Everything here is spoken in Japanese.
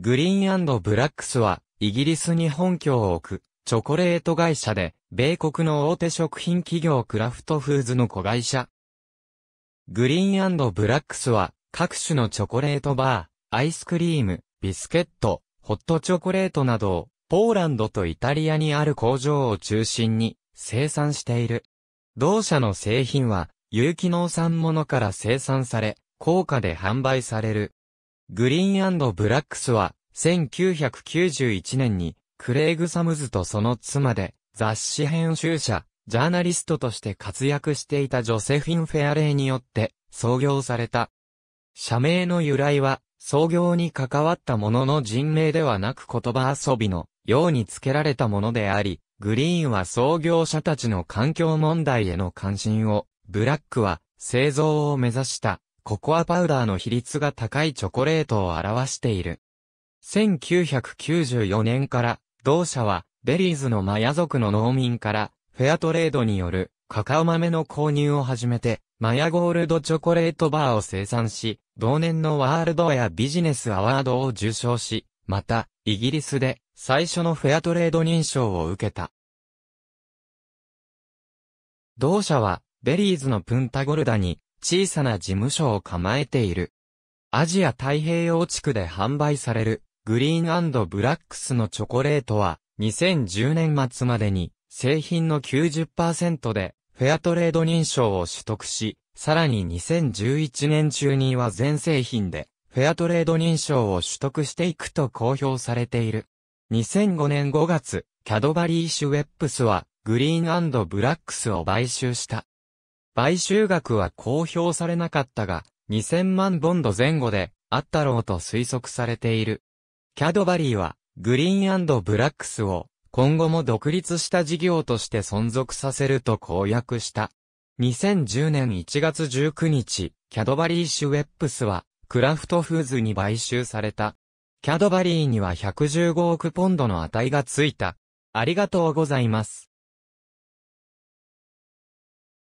グリーンブラックスは、イギリスに本拠を置く、チョコレート会社で、米国の大手食品企業クラフトフーズの子会社。グリーンブラックスは、各種のチョコレートバー、アイスクリーム、ビスケット、ホットチョコレートなどを、ポーランドとイタリアにある工場を中心に生産している。同社の製品は有機農産物から生産され、高価で販売される。グリーンブラックスは、1991年に、クレイグ・サムズとその妻で、雑誌編集者、ジャーナリストとして活躍していたジョセフィン・フェアレイによって、創業された。社名の由来は、創業に関わった者の人名ではなく言葉遊びのように付けられたものであり、グリーンは創業者たちの環境問題への関心を、ブラックは製造を目指したココアパウダーの比率が高いチョコレートを表している。1994年から同社はベリーズのマヤ族の農民からフェアトレードによるカカオ豆の購入を始めてマヤゴールドチョコレートバーを生産し、同年のワールドやビジネスアワードを受賞し、また、イギリスで最初のフェアトレード認証を受けた。同社は、ベリーズのプンタゴルダに、小さな事務所を構えている。アジア太平洋地区で販売されるグリーンブラックスのチョコレートは2010年末までに製品の90%でフェアトレード認証を取得し、さらに2011年中には全製品でフェアトレード認証を取得していくと公表されている。2005年5月、キャドバリーシュウェップスはグリーンブラックスを買収した。買収額は公表されなかったが、2000万ボンド前後であったろうと推測されている。キャドバリーは、グリーンブラックスを今後も独立した事業として存続させると公約した。2010年1月19日、キャドバリーシュウェップスは、クラフトフーズに買収された。キャドバリーには115億ポンドの値がついた。ありがとうございます。